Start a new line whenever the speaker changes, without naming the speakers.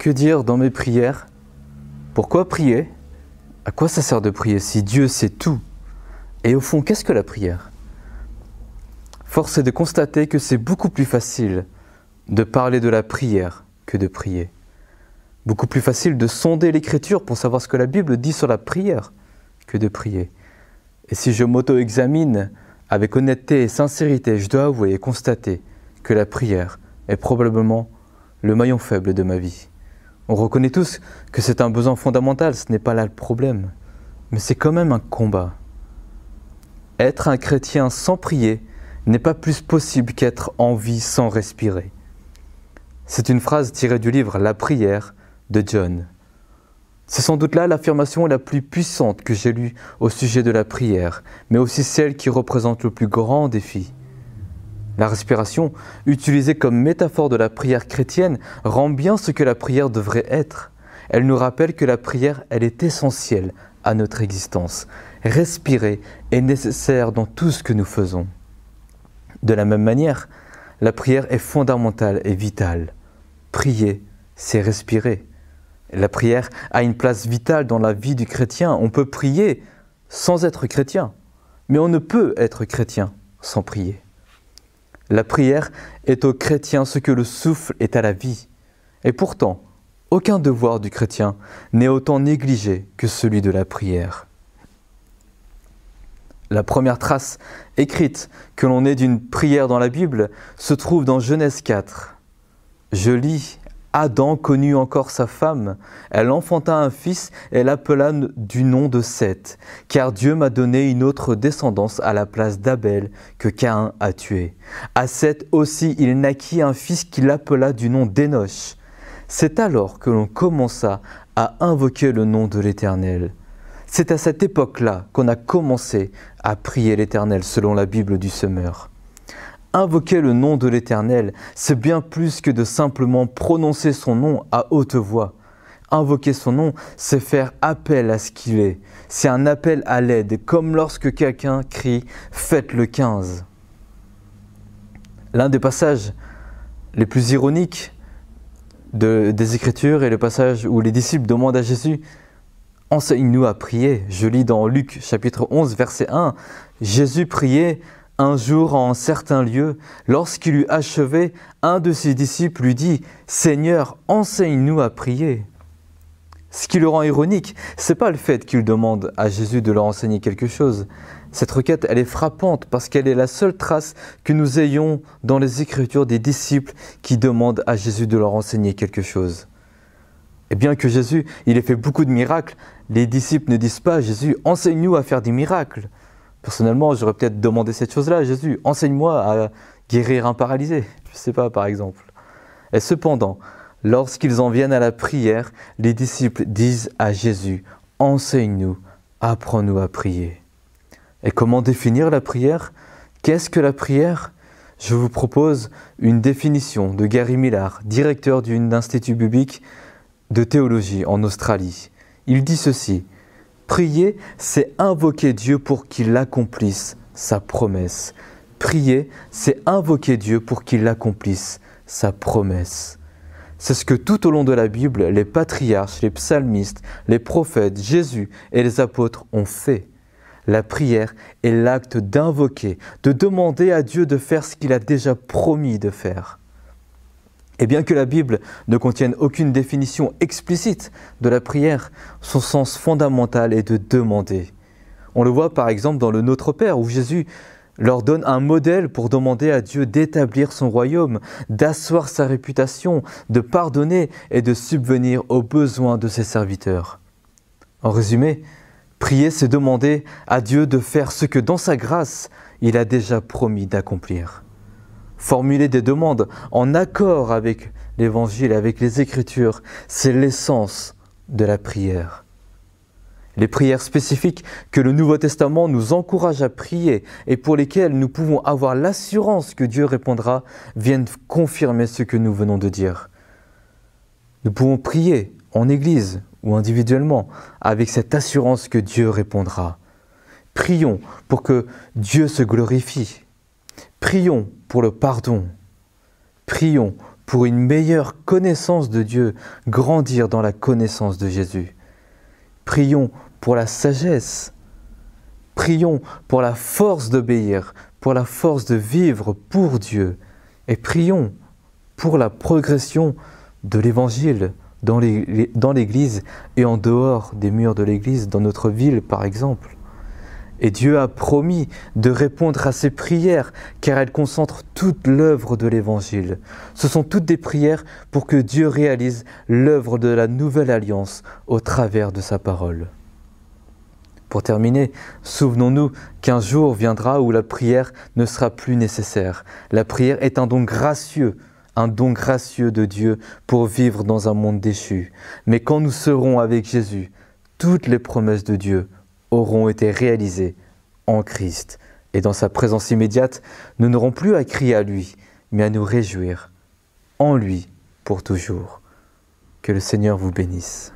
Que dire dans mes prières Pourquoi prier À quoi ça sert de prier si Dieu sait tout Et au fond, qu'est-ce que la prière Force est de constater que c'est beaucoup plus facile de parler de la prière que de prier. Beaucoup plus facile de sonder l'écriture pour savoir ce que la Bible dit sur la prière que de prier. Et si je m'auto-examine avec honnêteté et sincérité, je dois avouer et constater que la prière est probablement le maillon faible de ma vie. On reconnaît tous que c'est un besoin fondamental, ce n'est pas là le problème. Mais c'est quand même un combat. Être un chrétien sans prier n'est pas plus possible qu'être en vie sans respirer. C'est une phrase tirée du livre La prière de John. C'est sans doute là l'affirmation la plus puissante que j'ai lue au sujet de la prière, mais aussi celle qui représente le plus grand défi. La respiration, utilisée comme métaphore de la prière chrétienne, rend bien ce que la prière devrait être. Elle nous rappelle que la prière, elle est essentielle à notre existence. Respirer est nécessaire dans tout ce que nous faisons. De la même manière, la prière est fondamentale et vitale. Prier, c'est respirer. La prière a une place vitale dans la vie du chrétien. On peut prier sans être chrétien, mais on ne peut être chrétien sans prier. La prière est aux chrétien ce que le souffle est à la vie. Et pourtant, aucun devoir du chrétien n'est autant négligé que celui de la prière. La première trace écrite que l'on ait d'une prière dans la Bible se trouve dans Genèse 4. Je lis Adam connut encore sa femme. Elle enfanta un fils et l'appela du nom de Seth, car Dieu m'a donné une autre descendance à la place d'Abel que Cain a tué. À Seth aussi il naquit un fils qu'il appela du nom d'Enoch. C'est alors que l'on commença à invoquer le nom de l'Éternel. C'est à cette époque-là qu'on a commencé à prier l'Éternel selon la Bible du Semeur. Invoquer le nom de l'Éternel, c'est bien plus que de simplement prononcer son nom à haute voix. Invoquer son nom, c'est faire appel à ce qu'il est. C'est un appel à l'aide, comme lorsque quelqu'un crie ⁇ Faites le 15 ⁇ L'un des passages les plus ironiques des Écritures est le passage où les disciples demandent à Jésus Enseigne-nous à prier. Je lis dans Luc chapitre 11, verset 1. Jésus priait un jour, en certain lieu, lorsqu'il eut achevé, un de ses disciples lui dit Seigneur, enseigne-nous à prier. Ce qui le rend ironique, c'est pas le fait qu'il demande à Jésus de leur enseigner quelque chose. Cette requête, elle est frappante parce qu'elle est la seule trace que nous ayons dans les Écritures des disciples qui demandent à Jésus de leur enseigner quelque chose. Et bien que Jésus, il ait fait beaucoup de miracles, les disciples ne disent pas Jésus, enseigne-nous à faire des miracles. Personnellement, j'aurais peut-être demandé cette chose-là à Jésus. Enseigne-moi à guérir un paralysé. Je ne sais pas, par exemple. Et cependant, lorsqu'ils en viennent à la prière, les disciples disent à Jésus, Enseigne-nous, apprends-nous à prier. Et comment définir la prière Qu'est-ce que la prière Je vous propose une définition de Gary Millar, directeur d'un institut biblique de théologie en Australie. Il dit ceci Prier, c'est invoquer Dieu pour qu'il accomplisse sa promesse. Prier, c'est invoquer Dieu pour qu'il accomplisse sa promesse. C'est ce que tout au long de la Bible, les patriarches, les psalmistes, les prophètes, Jésus et les apôtres ont fait. La prière est l'acte d'invoquer, de demander à Dieu de faire ce qu'il a déjà promis de faire. Et bien que la Bible ne contienne aucune définition explicite de la prière, son sens fondamental est de demander. On le voit par exemple dans le Notre Père où Jésus leur donne un modèle pour demander à Dieu d'établir son royaume, d'asseoir sa réputation, de pardonner et de subvenir aux besoins de ses serviteurs. En résumé, prier, c'est demander à Dieu de faire ce que dans sa grâce, il a déjà promis d'accomplir formuler des demandes en accord avec l'Évangile, et avec les Écritures. C'est l'essence de la prière. Les prières spécifiques que le Nouveau Testament nous encourage à prier et pour lesquelles nous pouvons avoir l'assurance que Dieu répondra viennent confirmer ce que nous venons de dire. Nous pouvons prier en Église ou individuellement avec cette assurance que Dieu répondra. Prions pour que Dieu se glorifie. Prions pour le pardon. Prions pour une meilleure connaissance de Dieu, grandir dans la connaissance de Jésus. Prions pour la sagesse. Prions pour la force d'obéir, pour la force de vivre pour Dieu. Et prions pour la progression de l'Évangile dans l'Église et en dehors des murs de l'Église, dans notre ville par exemple. Et Dieu a promis de répondre à ces prières, car elles concentrent toute l'œuvre de l'Évangile. Ce sont toutes des prières pour que Dieu réalise l'œuvre de la nouvelle alliance au travers de sa parole. Pour terminer, souvenons-nous qu'un jour viendra où la prière ne sera plus nécessaire. La prière est un don gracieux, un don gracieux de Dieu pour vivre dans un monde déchu. Mais quand nous serons avec Jésus, toutes les promesses de Dieu auront été réalisés en Christ. Et dans sa présence immédiate, nous n'aurons plus à crier à lui, mais à nous réjouir en lui pour toujours. Que le Seigneur vous bénisse.